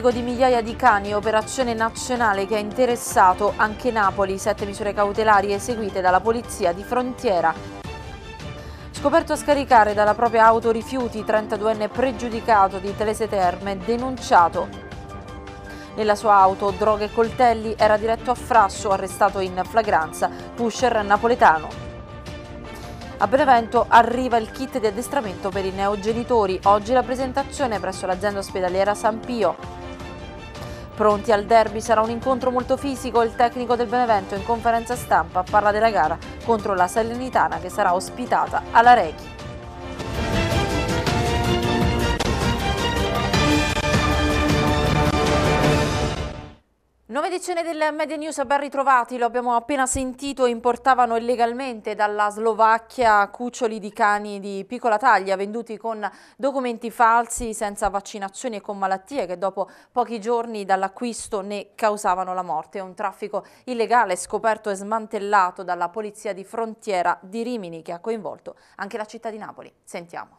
traffico di migliaia di cani, operazione nazionale che ha interessato anche Napoli, sette misure cautelari eseguite dalla Polizia di Frontiera. Scoperto a scaricare dalla propria auto rifiuti, 32enne pregiudicato di Telese Terme, denunciato. Nella sua auto droghe e coltelli era diretto a Frasso, arrestato in flagranza, pusher napoletano. A Benevento arriva il kit di addestramento per i neogenitori, oggi la presentazione presso l'azienda ospedaliera San Pio. Pronti al derby sarà un incontro molto fisico, il tecnico del Benevento in conferenza stampa parla della gara contro la Salernitana che sarà ospitata alla Rechi. Nuova edizione del Media News, ben ritrovati, lo abbiamo appena sentito, importavano illegalmente dalla Slovacchia cuccioli di cani di piccola taglia venduti con documenti falsi, senza vaccinazioni e con malattie che dopo pochi giorni dall'acquisto ne causavano la morte. Un traffico illegale scoperto e smantellato dalla polizia di frontiera di Rimini che ha coinvolto anche la città di Napoli. Sentiamo.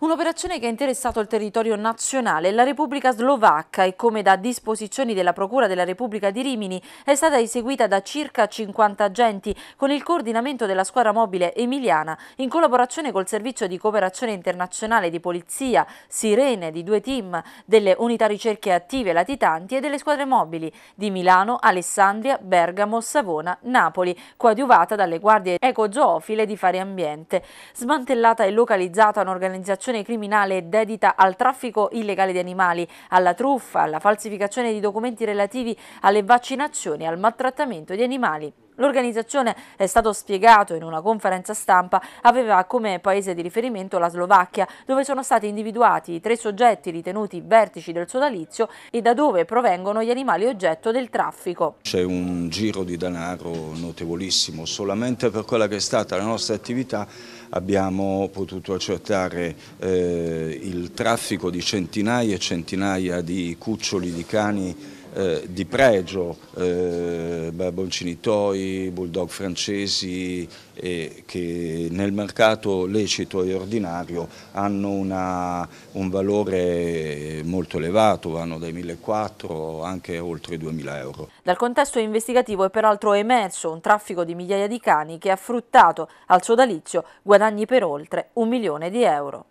Un'operazione che ha interessato il territorio nazionale e la Repubblica Slovacca e come da disposizioni della Procura della Repubblica di Rimini è stata eseguita da circa 50 agenti con il coordinamento della squadra mobile emiliana in collaborazione col servizio di cooperazione internazionale di polizia Sirene di due team delle unità ricerche attive latitanti e delle squadre mobili di Milano, Alessandria, Bergamo, Savona, Napoli, coadiuvata dalle guardie ecozoofile di Fare Ambiente. Smantellata e localizzata un'organizzazione associazione criminale dedita al traffico illegale di animali, alla truffa, alla falsificazione di documenti relativi alle vaccinazioni e al maltrattamento di animali. L'organizzazione, è stato spiegato in una conferenza stampa, aveva come paese di riferimento la Slovacchia, dove sono stati individuati i tre soggetti ritenuti vertici del sodalizio e da dove provengono gli animali oggetto del traffico. C'è un giro di denaro notevolissimo, solamente per quella che è stata la nostra attività abbiamo potuto accertare eh, il traffico di centinaia e centinaia di cuccioli di cani eh, di pregio, eh, Bolcinitoi, Bulldog francesi eh, che nel mercato lecito e ordinario hanno una, un valore molto elevato, vanno dai 1.400 anche oltre i 2.000 euro. Dal contesto investigativo è peraltro emerso un traffico di migliaia di cani che ha fruttato al sodalizio guadagni per oltre un milione di euro.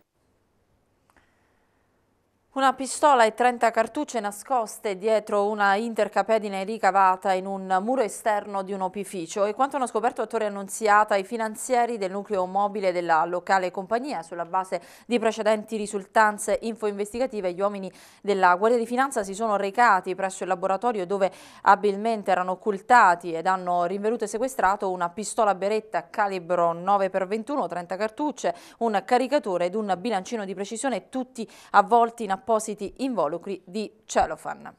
Una pistola e 30 cartucce nascoste dietro una intercapedine ricavata in un muro esterno di un opificio e quanto hanno scoperto a Torre Annunziata i finanzieri del nucleo mobile della locale compagnia sulla base di precedenti risultanze info-investigative gli uomini della Guardia di Finanza si sono recati presso il laboratorio dove abilmente erano occultati ed hanno rinvenuto e sequestrato una pistola beretta calibro 9x21, 30 cartucce, un caricatore ed un bilancino di precisione tutti avvolti in appositi involucri di celofan.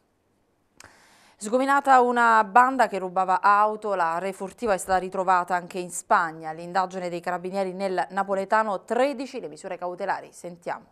Sgominata una banda che rubava auto, la refurtiva è stata ritrovata anche in Spagna. L'indagine dei carabinieri nel napoletano 13, le misure cautelari. Sentiamo.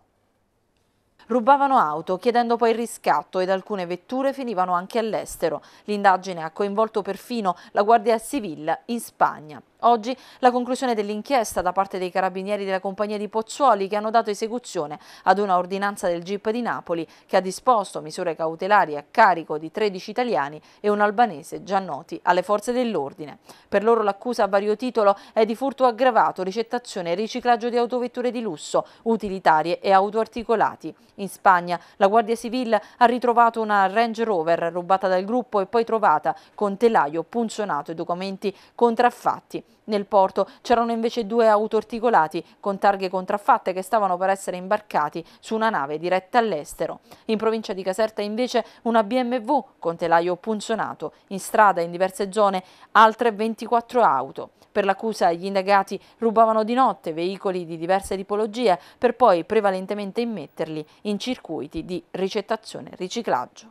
Rubavano auto, chiedendo poi il riscatto ed alcune vetture finivano anche all'estero. L'indagine ha coinvolto perfino la Guardia Civile in Spagna. Oggi la conclusione dell'inchiesta da parte dei carabinieri della compagnia di Pozzuoli che hanno dato esecuzione ad una ordinanza del GIP di Napoli che ha disposto misure cautelari a carico di 13 italiani e un albanese già noti alle forze dell'ordine. Per loro l'accusa a vario titolo è di furto aggravato, ricettazione e riciclaggio di autovetture di lusso, utilitarie e autoarticolati. In Spagna la Guardia Civile ha ritrovato una Range Rover rubata dal gruppo e poi trovata con telaio punzionato e documenti contraffatti. Nel porto c'erano invece due auto articolati con targhe contraffatte che stavano per essere imbarcati su una nave diretta all'estero. In provincia di Caserta invece una BMW con telaio punzonato, in strada in diverse zone altre 24 auto. Per l'accusa gli indagati rubavano di notte veicoli di diverse tipologie per poi prevalentemente immetterli in circuiti di ricettazione e riciclaggio.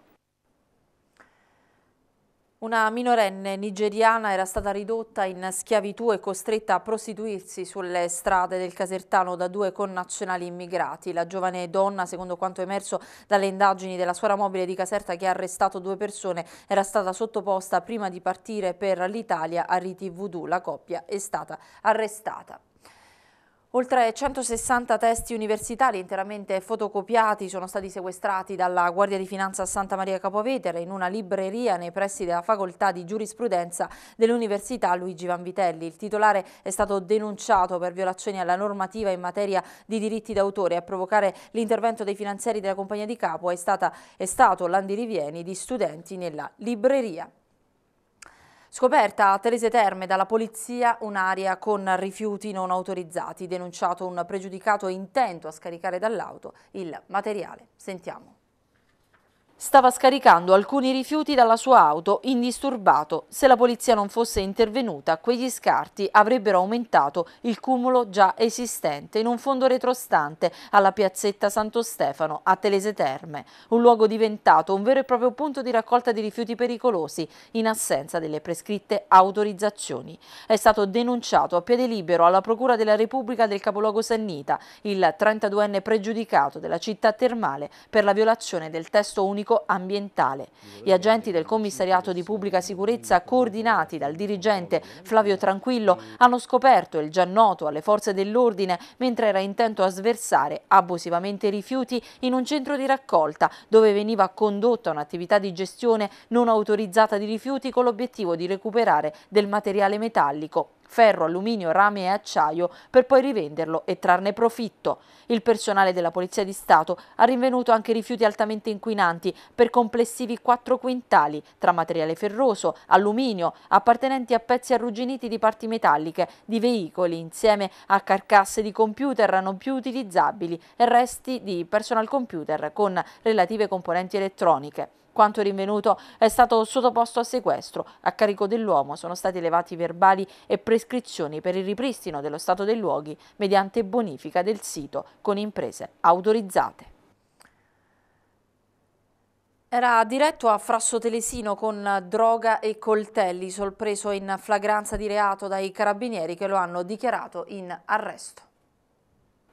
Una minorenne nigeriana era stata ridotta in schiavitù e costretta a prostituirsi sulle strade del Casertano da due connazionali immigrati. La giovane donna, secondo quanto emerso dalle indagini della suora mobile di Caserta che ha arrestato due persone, era stata sottoposta prima di partire per l'Italia a riti voodoo. La coppia è stata arrestata. Oltre 160 testi universitari interamente fotocopiati sono stati sequestrati dalla Guardia di Finanza Santa Maria Capovetere in una libreria nei pressi della Facoltà di Giurisprudenza dell'Università Luigi Vanvitelli. Il titolare è stato denunciato per violazioni alla normativa in materia di diritti d'autore. A provocare l'intervento dei finanzieri della compagnia di capo è, stata, è stato l'andirivieni di studenti nella libreria. Scoperta a Terese Terme dalla polizia un'area con rifiuti non autorizzati, denunciato un pregiudicato intento a scaricare dall'auto il materiale. Sentiamo. Stava scaricando alcuni rifiuti dalla sua auto indisturbato. Se la polizia non fosse intervenuta, quegli scarti avrebbero aumentato il cumulo già esistente in un fondo retrostante alla piazzetta Santo Stefano a Telese Terme, un luogo diventato un vero e proprio punto di raccolta di rifiuti pericolosi in assenza delle prescritte autorizzazioni. È stato denunciato a piede libero alla Procura della Repubblica del capoluogo Sannita il 32enne pregiudicato della città termale per la violazione del testo unico pubblico-ambientale. Gli agenti del commissariato di pubblica sicurezza, coordinati dal dirigente Flavio Tranquillo, hanno scoperto il già noto alle forze dell'ordine mentre era intento a sversare abusivamente rifiuti in un centro di raccolta dove veniva condotta un'attività di gestione non autorizzata di rifiuti con l'obiettivo di recuperare del materiale metallico ferro, alluminio, rame e acciaio per poi rivenderlo e trarne profitto. Il personale della Polizia di Stato ha rinvenuto anche rifiuti altamente inquinanti per complessivi 4 quintali tra materiale ferroso, alluminio, appartenenti a pezzi arrugginiti di parti metalliche, di veicoli, insieme a carcasse di computer non più utilizzabili e resti di personal computer con relative componenti elettroniche. Quanto rinvenuto è stato sottoposto a sequestro. A carico dell'uomo sono stati elevati verbali e prescrizioni per il ripristino dello stato dei luoghi mediante bonifica del sito con imprese autorizzate. Era diretto a Frasso Telesino con droga e coltelli, sorpreso in flagranza di reato dai carabinieri che lo hanno dichiarato in arresto.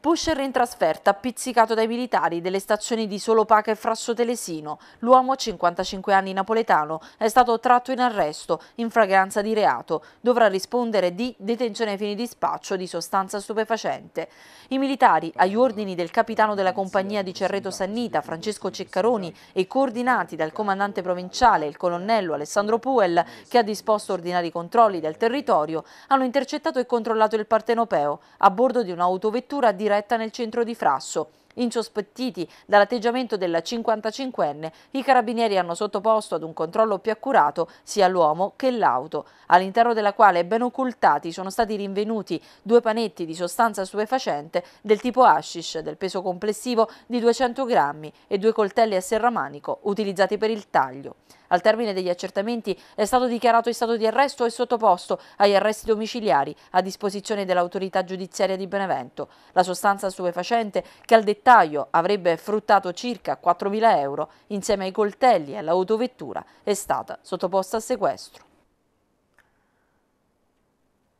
Pusher in trasferta, pizzicato dai militari delle stazioni di Solopaca e Frasso Telesino. L'uomo, 55 anni napoletano, è stato tratto in arresto in fragranza di reato. Dovrà rispondere di detenzione ai fini di spaccio di sostanza stupefacente. I militari, agli ordini del capitano della compagnia di Cerreto Sannita, Francesco Ceccaroni, e coordinati dal comandante provinciale, il colonnello Alessandro Puel, che ha disposto ordinari controlli del territorio, hanno intercettato e controllato il partenopeo a bordo di un'autovettura di diretta nel centro di Frasso. Insospettiti dall'atteggiamento della 55enne, i carabinieri hanno sottoposto ad un controllo più accurato sia l'uomo che l'auto, all'interno della quale ben occultati sono stati rinvenuti due panetti di sostanza stupefacente del tipo hashish del peso complessivo di 200 grammi e due coltelli a serramanico utilizzati per il taglio. Al termine degli accertamenti è stato dichiarato in stato di arresto e sottoposto agli arresti domiciliari a disposizione dell'autorità giudiziaria di Benevento. La sostanza stupefacente che al dettaglio avrebbe fruttato circa 4.000 euro insieme ai coltelli e all'autovettura è stata sottoposta a sequestro.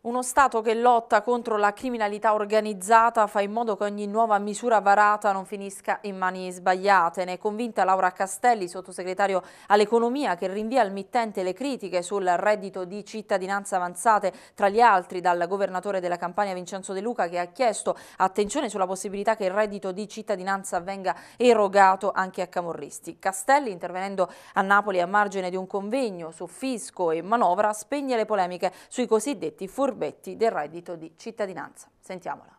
Uno Stato che lotta contro la criminalità organizzata fa in modo che ogni nuova misura varata non finisca in mani sbagliate. Ne è convinta Laura Castelli, sottosegretario all'economia, che rinvia al mittente le critiche sul reddito di cittadinanza avanzate, tra gli altri dal governatore della Campania Vincenzo De Luca che ha chiesto attenzione sulla possibilità che il reddito di cittadinanza venga erogato anche a camorristi. Castelli, intervenendo a Napoli a margine di un convegno su fisco e manovra, spegne le polemiche sui cosiddetti fornitori furbetti del reddito di cittadinanza. Sentiamola.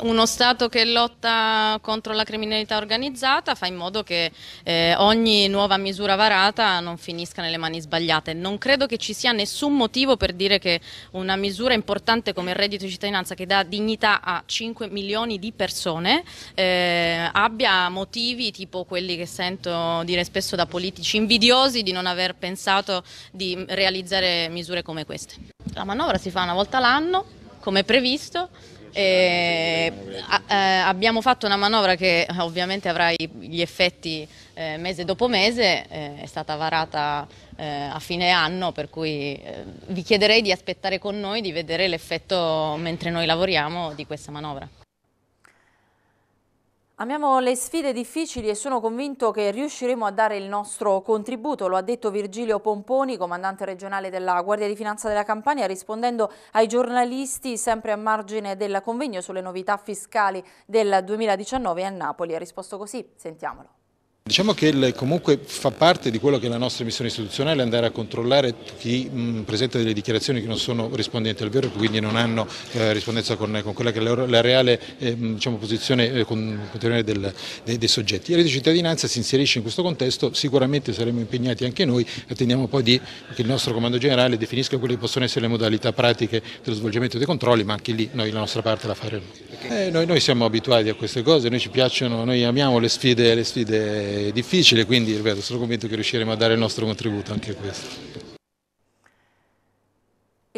Uno Stato che lotta contro la criminalità organizzata fa in modo che eh, ogni nuova misura varata non finisca nelle mani sbagliate. Non credo che ci sia nessun motivo per dire che una misura importante come il reddito di cittadinanza che dà dignità a 5 milioni di persone eh, abbia motivi tipo quelli che sento dire spesso da politici invidiosi di non aver pensato di realizzare misure come queste. La manovra si fa una volta l'anno, come previsto, eh, abbiamo fatto una manovra che eh, ovviamente avrà gli effetti eh, mese dopo mese, eh, è stata varata a fine anno, per cui vi chiederei di aspettare con noi, di vedere l'effetto mentre noi lavoriamo di questa manovra. Amiamo le sfide difficili e sono convinto che riusciremo a dare il nostro contributo, lo ha detto Virgilio Pomponi, comandante regionale della Guardia di Finanza della Campania, rispondendo ai giornalisti sempre a margine del convegno sulle novità fiscali del 2019 a Napoli. Ha risposto così, sentiamolo. Diciamo che comunque fa parte di quello che è la nostra missione istituzionale andare a controllare chi presenta delle dichiarazioni che non sono rispondenti al vero e quindi non hanno eh, rispondenza con, quella che è la, reale eh, diciamo, posizione eh, contenuta dei, soggetti. Il reddito di cittadinanza si inserisce in questo contesto, sicuramente saremo impegnati anche noi, attendiamo poi di, che il nostro comando generale definisca quelle che possono essere le modalità pratiche dello svolgimento dei controlli, ma anche lì noi la nostra parte la faremo. Eh, noi, noi, siamo abituati a queste cose, noi ci piacciono, noi amiamo le sfide, le sfide difficile, quindi ripeto, sono convinto che riusciremo a dare il nostro contributo anche a questo.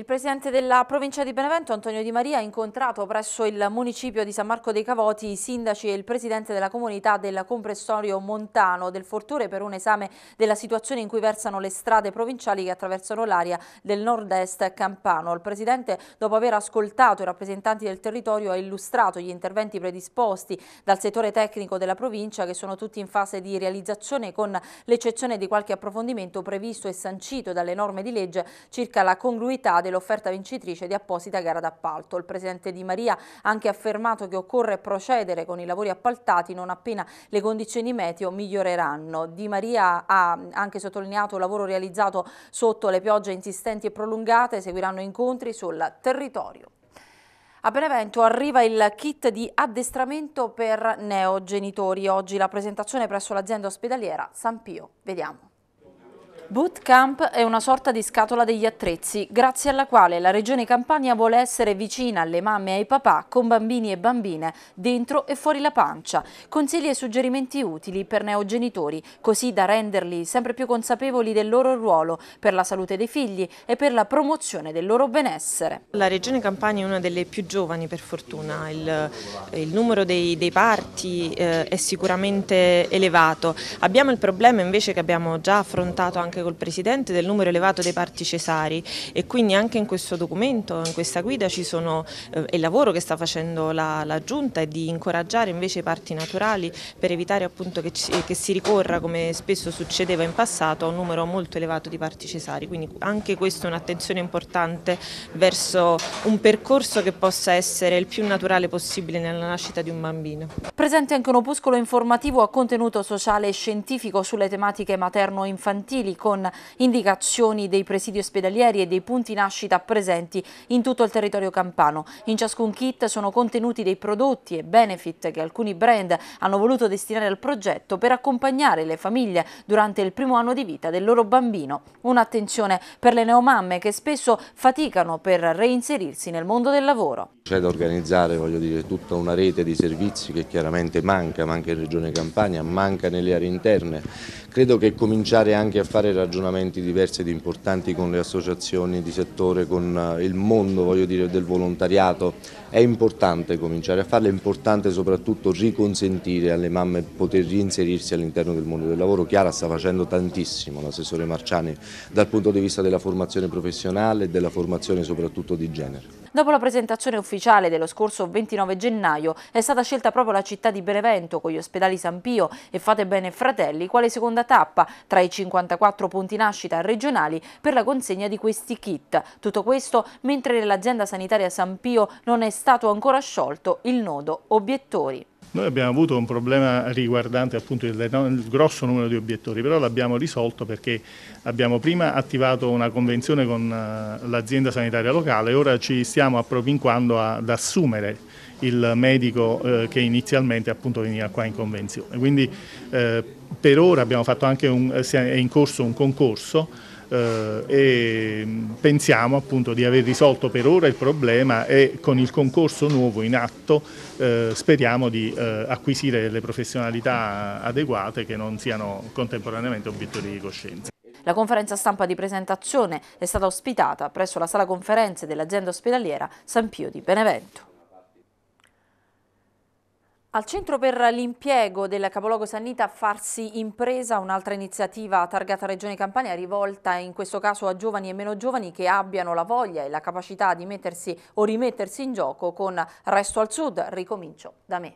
Il presidente della provincia di Benevento, Antonio Di Maria, ha incontrato presso il municipio di San Marco dei Cavoti i sindaci e il presidente della comunità del comprensorio Montano del Fortore per un esame della situazione in cui versano le strade provinciali che attraversano l'area del nord-est campano. Il presidente, dopo aver ascoltato i rappresentanti del territorio, ha illustrato gli interventi predisposti dal settore tecnico della provincia che sono tutti in fase di realizzazione con l'eccezione di qualche approfondimento previsto e sancito dalle norme di legge circa la congruità del dell'offerta vincitrice di apposita gara d'appalto. Il presidente Di Maria ha anche affermato che occorre procedere con i lavori appaltati non appena le condizioni meteo miglioreranno. Di Maria ha anche sottolineato il lavoro realizzato sotto le piogge insistenti e prolungate, seguiranno incontri sul territorio. A Benevento arriva il kit di addestramento per neogenitori. Oggi la presentazione presso l'azienda ospedaliera San Pio. Vediamo. Bootcamp è una sorta di scatola degli attrezzi, grazie alla quale la Regione Campania vuole essere vicina alle mamme e ai papà con bambini e bambine, dentro e fuori la pancia. Consigli e suggerimenti utili per neogenitori, così da renderli sempre più consapevoli del loro ruolo per la salute dei figli e per la promozione del loro benessere. La Regione Campania è una delle più giovani per fortuna, il, il numero dei, dei parti eh, è sicuramente elevato. Abbiamo il problema invece che abbiamo già affrontato anche anche col Presidente del numero elevato dei parti cesari e quindi anche in questo documento, in questa guida ci sono eh, il lavoro che sta facendo la, la Giunta è di incoraggiare invece i parti naturali per evitare appunto che, ci, che si ricorra come spesso succedeva in passato a un numero molto elevato di parti cesari, quindi anche questa è un'attenzione importante verso un percorso che possa essere il più naturale possibile nella nascita di un bambino. Presente anche un opuscolo informativo a contenuto sociale e scientifico sulle tematiche materno-infantili con con indicazioni dei presidi ospedalieri e dei punti nascita presenti in tutto il territorio campano. In ciascun kit sono contenuti dei prodotti e benefit che alcuni brand hanno voluto destinare al progetto per accompagnare le famiglie durante il primo anno di vita del loro bambino. Un'attenzione per le neomamme che spesso faticano per reinserirsi nel mondo del lavoro. C'è da organizzare dire, tutta una rete di servizi che chiaramente manca, manca in Regione Campania, manca nelle aree interne. Credo che cominciare anche a fare ragionamenti diversi ed importanti con le associazioni di settore, con eh, il mondo dire, del volontariato. È importante cominciare a farlo, è importante soprattutto riconsentire alle mamme poter reinserirsi all'interno del mondo del lavoro. Chiara sta facendo tantissimo, l'assessore Marciani, dal punto di vista della formazione professionale e della formazione soprattutto di genere. Dopo la presentazione ufficiale dello scorso 29 gennaio è stata scelta proprio la città di Benevento con gli ospedali San Pio e Fate Bene Fratelli quale seconda tappa tra i 54 punti nascita regionali per la consegna di questi kit. Tutto questo mentre nell'azienda sanitaria San Pio non è stato ancora sciolto il nodo obiettori. Noi abbiamo avuto un problema riguardante appunto il, il grosso numero di obiettori, però l'abbiamo risolto perché abbiamo prima attivato una convenzione con eh, l'azienda sanitaria locale e ora ci stiamo appropinquando ad assumere il medico eh, che inizialmente appunto veniva qua in convenzione. Quindi eh, per ora abbiamo fatto anche un, eh, è in corso un concorso eh, e mm, pensiamo appunto di aver risolto per ora il problema e con il concorso nuovo in atto eh, speriamo di eh, acquisire le professionalità adeguate che non siano contemporaneamente obiettori di coscienza. La conferenza stampa di presentazione è stata ospitata presso la sala conferenze dell'azienda ospedaliera San Pio di Benevento. Al Centro per l'impiego del capoluogo Sannita Farsi Impresa, un'altra iniziativa targata Regione Campania rivolta in questo caso a giovani e meno giovani che abbiano la voglia e la capacità di mettersi o rimettersi in gioco con Resto al Sud. Ricomincio da me.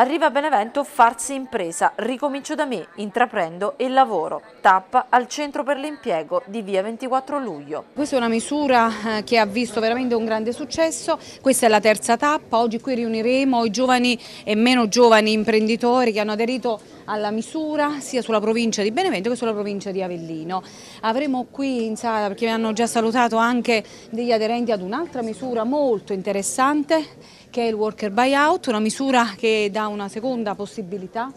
Arriva a Benevento Farsi Impresa, ricomincio da me, intraprendo e lavoro. Tappa al centro per l'impiego di via 24 luglio. Questa è una misura eh, che ha visto veramente un grande successo, questa è la terza tappa, oggi qui riuniremo i giovani e meno giovani imprenditori che hanno aderito alla misura sia sulla provincia di Benevento che sulla provincia di Avellino. Avremo qui in sala, perché mi hanno già salutato anche degli aderenti ad un'altra misura molto interessante che è il worker buyout, una misura che dà una seconda possibilità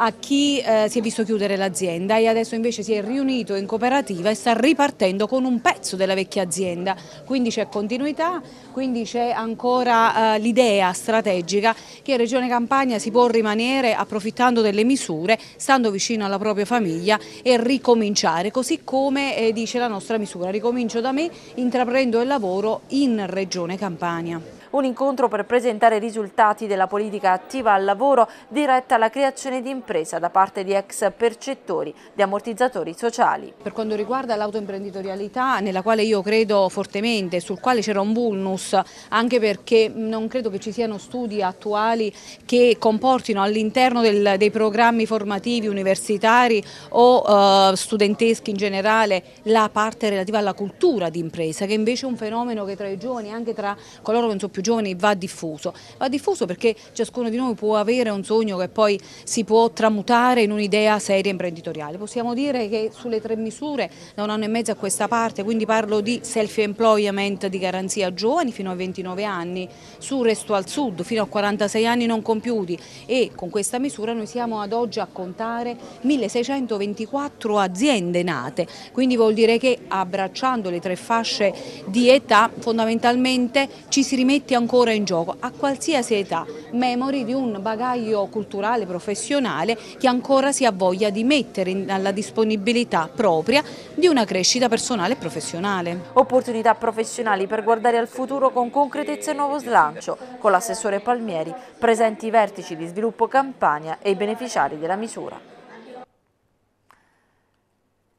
a chi eh, si è visto chiudere l'azienda e adesso invece si è riunito in cooperativa e sta ripartendo con un pezzo della vecchia azienda, quindi c'è continuità, quindi c'è ancora eh, l'idea strategica che in Regione Campania si può rimanere approfittando delle misure, stando vicino alla propria famiglia e ricominciare, così come eh, dice la nostra misura, ricomincio da me, intraprendo il lavoro in Regione Campania. Un incontro per presentare i risultati della politica attiva al lavoro diretta alla creazione di impresa da parte di ex percettori di ammortizzatori sociali. Per quanto riguarda l'autoimprenditorialità, nella quale io credo fortemente, sul quale c'era un vulnus, anche perché non credo che ci siano studi attuali che comportino all'interno dei programmi formativi universitari o eh, studenteschi in generale la parte relativa alla cultura di impresa, che invece è un fenomeno che tra i giovani, anche tra coloro che non sono più più giovani va diffuso. Va diffuso perché ciascuno di noi può avere un sogno che poi si può tramutare in un'idea seria imprenditoriale. Possiamo dire che sulle tre misure da un anno e mezzo a questa parte, quindi parlo di self-employment di garanzia giovani fino a 29 anni, su Resto al Sud fino a 46 anni non compiuti e con questa misura noi siamo ad oggi a contare 1624 aziende nate, quindi vuol dire che abbracciando le tre fasce di età fondamentalmente ci si rimette metti ancora in gioco a qualsiasi età, memori di un bagaglio culturale, professionale che ancora si ha voglia di mettere alla disponibilità propria di una crescita personale e professionale. Opportunità professionali per guardare al futuro con concretezza e nuovo slancio, con l'assessore Palmieri, presenti i vertici di sviluppo Campania e i beneficiari della misura.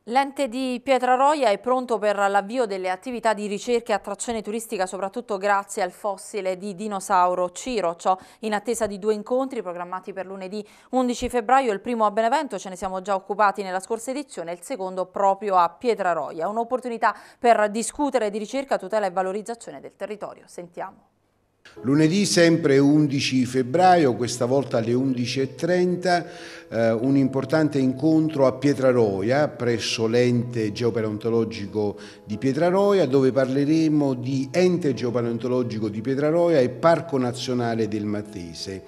L'ente di Pietraroia è pronto per l'avvio delle attività di ricerca e attrazione turistica soprattutto grazie al fossile di dinosauro Ciro, ciò in attesa di due incontri programmati per lunedì 11 febbraio, il primo a Benevento, ce ne siamo già occupati nella scorsa edizione, il secondo proprio a Pietraroia, un'opportunità per discutere di ricerca, tutela e valorizzazione del territorio. Sentiamo. Lunedì sempre 11 febbraio, questa volta alle 11.30, eh, un importante incontro a Pietraroia, presso l'ente geopaleontologico di Pietraroia, dove parleremo di ente geopaleontologico di Pietraroia e Parco Nazionale del Mattese.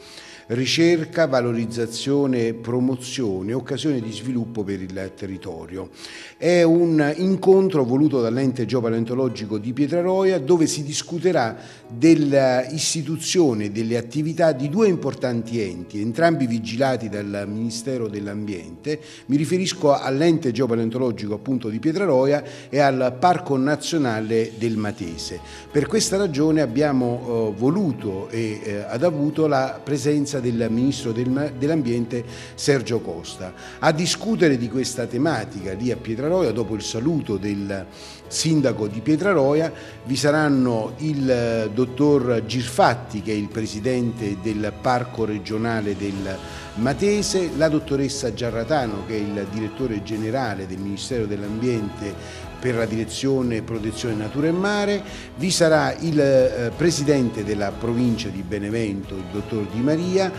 ricerca, valorizzazione, promozione, occasione di sviluppo per il territorio. È un incontro voluto dall'ente geopaleontologico di Pietraroia dove si discuterà dell'istituzione delle attività di due importanti enti, entrambi vigilati dal Ministero Ministero dell'Ambiente, mi riferisco all'ente geopaleontologico appunto di Pietraroia e al Parco Nazionale del Matese. Per questa ragione abbiamo eh, voluto e eh, ad avuto la presenza del Ministro del, dell'Ambiente Sergio Costa. A discutere di questa tematica lì a Pietraroia, dopo il saluto del Sindaco di Pietraroia, vi saranno il eh, dottor Girfatti che è il Presidente del Parco regionale del Matese, la dottoressa Giarratano che è il direttore generale del Ministero dell'Ambiente per la direzione protezione natura e mare, vi sarà il eh, presidente della provincia di Benevento, il dottor Di Maria,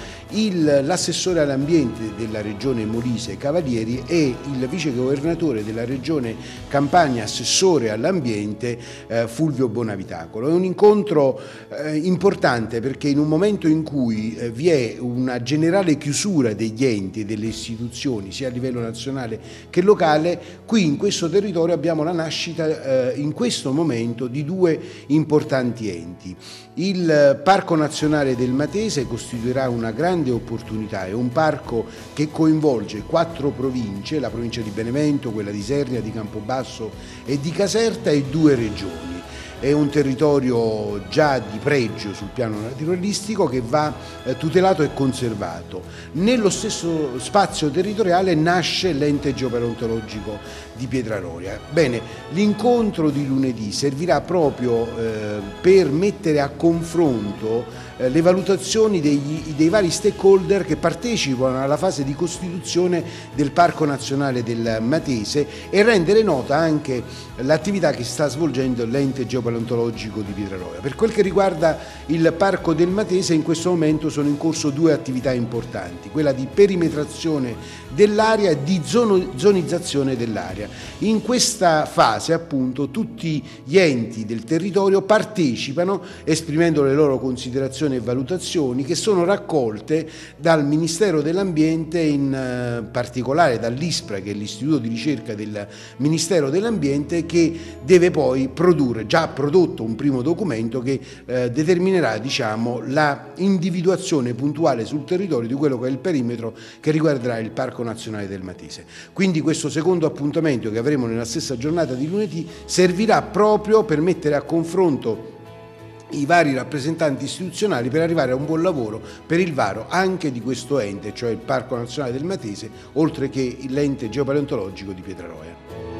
l'assessore all'ambiente della regione Molise Cavalieri e il vice governatore della regione Campania, assessore all'ambiente eh, Fulvio Bonavitacolo. È un incontro eh, importante perché in un momento in cui eh, vi è una generale chiusura degli enti e delle istituzioni, sia a livello nazionale che locale, qui in questo territorio abbiamo la la nascita eh, in questo momento di due importanti enti. Il Parco Nazionale del Matese costituirà una grande opportunità, è un parco che coinvolge quattro province, la provincia di Benevento, quella di Sernia, di Campobasso e di Caserta e due regioni è un territorio già di pregio sul piano naturalistico che va eh, tutelato e conservato. Nello stesso spazio territoriale nasce l'ente geoparontologico di Pietraroria. Bene, l'incontro di lunedì servirà proprio eh, per mettere a confronto eh, le valutazioni degli, dei vari stakeholder che partecipano alla fase di costituzione del Parco Nazionale del Matese e rendere nota anche l'attività che sta svolgendo l'ente geopaleontologico di Pietraroia. Per quel che riguarda il Parco del Matese in questo momento sono in corso due attività importanti, quella di perimetrazione dell'area e di zonizzazione dell'area. In questa fase appunto tutti gli enti del territorio partecipano esprimendo le loro considerazioni informazioni e valutazioni che sono raccolte dal Ministero dell'Ambiente, in eh, particolare dall'ISPRA, che è l'istituto di ricerca del Ministero dell'Ambiente, che deve poi produrre, già ha prodotto un primo documento che eh, determinerà diciamo, la individuazione puntuale sul territorio di quello che è il perimetro che riguarderà il Parco Nazionale del Matise. Quindi questo secondo appuntamento che avremo nella stessa giornata di lunedì servirà proprio per mettere a confronto i vari rappresentanti istituzionali per arrivare a un buon lavoro per il varo anche di questo ente, cioè il Parco Nazionale del Matese, oltre che l'ente geopaleontologico di Pietraroia.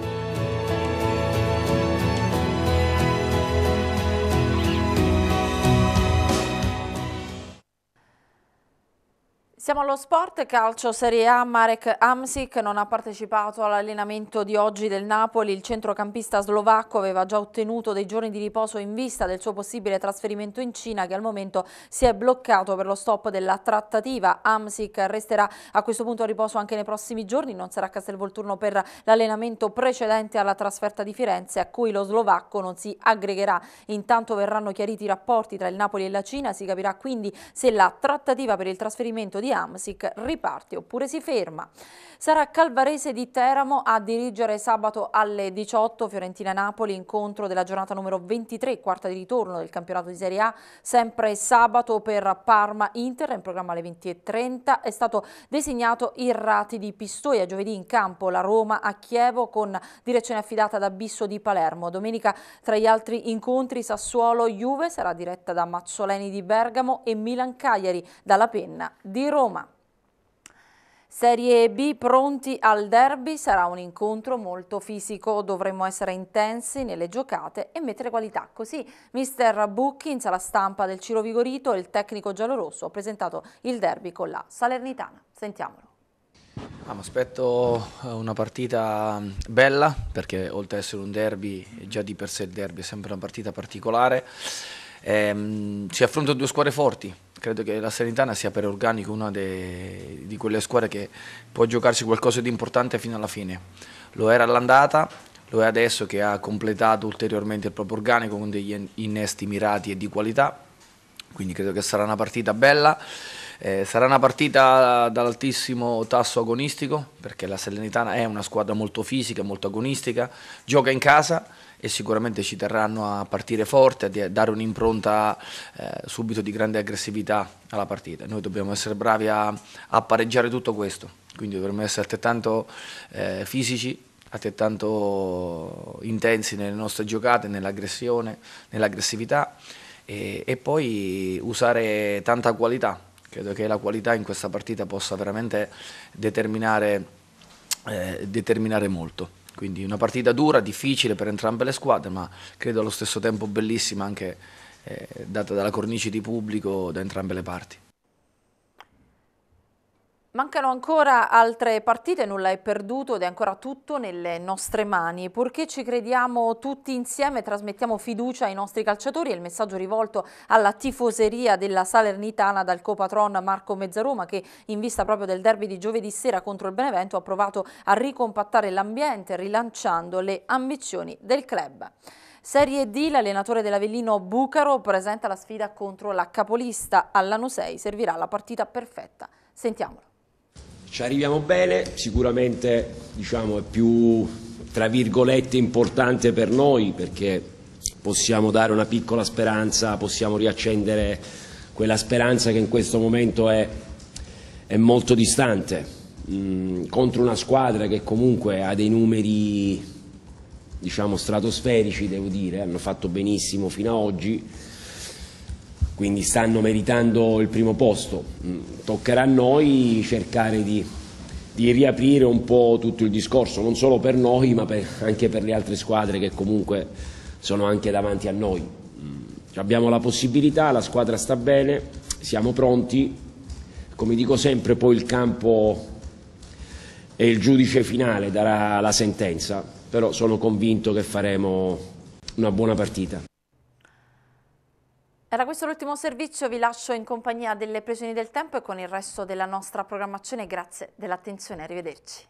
Siamo allo sport, calcio Serie A, Marek Amsic non ha partecipato all'allenamento di oggi del Napoli, il centrocampista slovacco aveva già ottenuto dei giorni di riposo in vista del suo possibile trasferimento in Cina che al momento si è bloccato per lo stop della trattativa, Amsic resterà a questo punto a riposo anche nei prossimi giorni, non sarà a Castelvolturno per l'allenamento precedente alla trasferta di Firenze a cui lo slovacco non si aggregherà, intanto verranno chiariti i rapporti tra il Napoli e la Cina, si capirà quindi se la trattativa per il trasferimento di Amsic riparte oppure si ferma. Sarà Calvarese di Teramo a dirigere sabato alle 18 Fiorentina-Napoli, incontro della giornata numero 23, quarta di ritorno del campionato di Serie A, sempre sabato per Parma-Inter, in programma alle 20.30. È stato designato il Rati di Pistoia, giovedì in campo la Roma a Chievo con direzione affidata da Bisso di Palermo. Domenica tra gli altri incontri Sassuolo-Juve sarà diretta da Mazzoleni di Bergamo e Milan-Cagliari dalla penna di Roma. Roma. Serie B pronti al derby sarà un incontro molto fisico, dovremmo essere intensi nelle giocate e mettere qualità. Così mister Bucchi in sala stampa del Ciro Vigorito e il tecnico giallorosso ha presentato il derby con la Salernitana. Sentiamolo. Ah, mi aspetto eh, una partita mm, bella perché oltre ad essere un derby, già di per sé il derby è sempre una partita particolare Ehm, si affrontano due squadre forti, credo che la Salernitana sia per organico una de, di quelle squadre che può giocarsi qualcosa di importante fino alla fine. Lo era all'andata, lo è adesso che ha completato ulteriormente il proprio organico con degli innesti mirati e di qualità, quindi credo che sarà una partita bella. Eh, sarà una partita dall'altissimo tasso agonistico, perché la Salernitana è una squadra molto fisica, molto agonistica, gioca in casa e sicuramente ci terranno a partire forte, a dare un'impronta eh, subito di grande aggressività alla partita. Noi dobbiamo essere bravi a, a pareggiare tutto questo, quindi dovremmo essere altrettanto eh, fisici, altrettanto intensi nelle nostre giocate, nell'aggressione, nell'aggressività e, e poi usare tanta qualità Credo che la qualità in questa partita possa veramente determinare, eh, determinare molto. Quindi una partita dura, difficile per entrambe le squadre, ma credo allo stesso tempo bellissima anche eh, data dalla cornice di pubblico da entrambe le parti. Mancano ancora altre partite, nulla è perduto ed è ancora tutto nelle nostre mani. Purché ci crediamo tutti insieme, trasmettiamo fiducia ai nostri calciatori e il messaggio rivolto alla tifoseria della Salernitana dal copatron Marco Mezzaroma che in vista proprio del derby di giovedì sera contro il Benevento ha provato a ricompattare l'ambiente rilanciando le ambizioni del club. Serie D, l'allenatore dell'Avellino Bucaro presenta la sfida contro la capolista. All'anno 6 servirà la partita perfetta. Sentiamolo. Ci arriviamo bene, sicuramente diciamo, è più tra virgolette importante per noi perché possiamo dare una piccola speranza, possiamo riaccendere quella speranza che in questo momento è, è molto distante mm, contro una squadra che comunque ha dei numeri diciamo stratosferici devo dire, hanno fatto benissimo fino ad oggi quindi stanno meritando il primo posto. Mm, toccherà a noi cercare di, di riaprire un po' tutto il discorso, non solo per noi ma per, anche per le altre squadre che comunque sono anche davanti a noi. Mm, abbiamo la possibilità, la squadra sta bene, siamo pronti, come dico sempre poi il campo e il giudice finale darà la sentenza, però sono convinto che faremo una buona partita. Era questo l'ultimo servizio, vi lascio in compagnia delle previsioni del tempo e con il resto della nostra programmazione. Grazie dell'attenzione, arrivederci.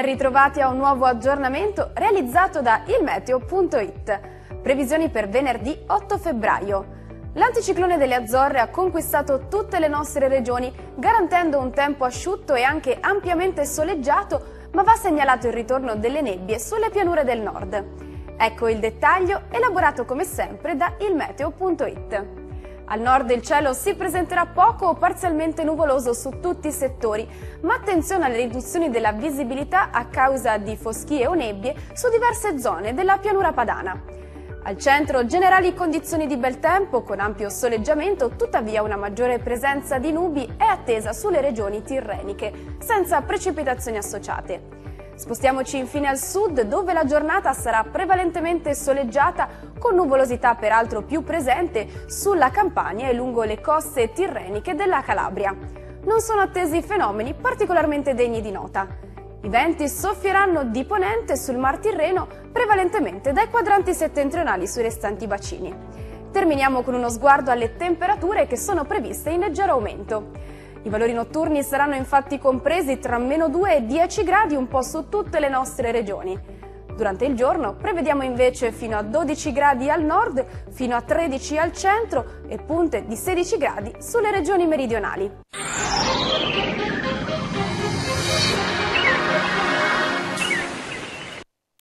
Ben ritrovati a un nuovo aggiornamento realizzato da ilmeteo.it. Previsioni per venerdì 8 febbraio. L'anticiclone delle Azzorre ha conquistato tutte le nostre regioni, garantendo un tempo asciutto e anche ampiamente soleggiato, ma va segnalato il ritorno delle nebbie sulle pianure del nord. Ecco il dettaglio, elaborato come sempre da ilmeteo.it. Al nord il cielo si presenterà poco o parzialmente nuvoloso su tutti i settori, ma attenzione alle riduzioni della visibilità a causa di foschie o nebbie su diverse zone della pianura padana. Al centro generali condizioni di bel tempo con ampio soleggiamento, tuttavia una maggiore presenza di nubi è attesa sulle regioni tirreniche, senza precipitazioni associate. Spostiamoci infine al sud dove la giornata sarà prevalentemente soleggiata con nuvolosità peraltro più presente sulla Campania e lungo le coste tirreniche della Calabria. Non sono attesi fenomeni particolarmente degni di nota. I venti soffieranno di ponente sul Mar Tirreno, prevalentemente dai quadranti settentrionali sui restanti bacini. Terminiamo con uno sguardo alle temperature che sono previste in leggero aumento. I valori notturni saranno infatti compresi tra meno 2 e 10 gradi un po' su tutte le nostre regioni. Durante il giorno prevediamo invece fino a 12 gradi al nord, fino a 13 al centro e punte di 16 gradi sulle regioni meridionali.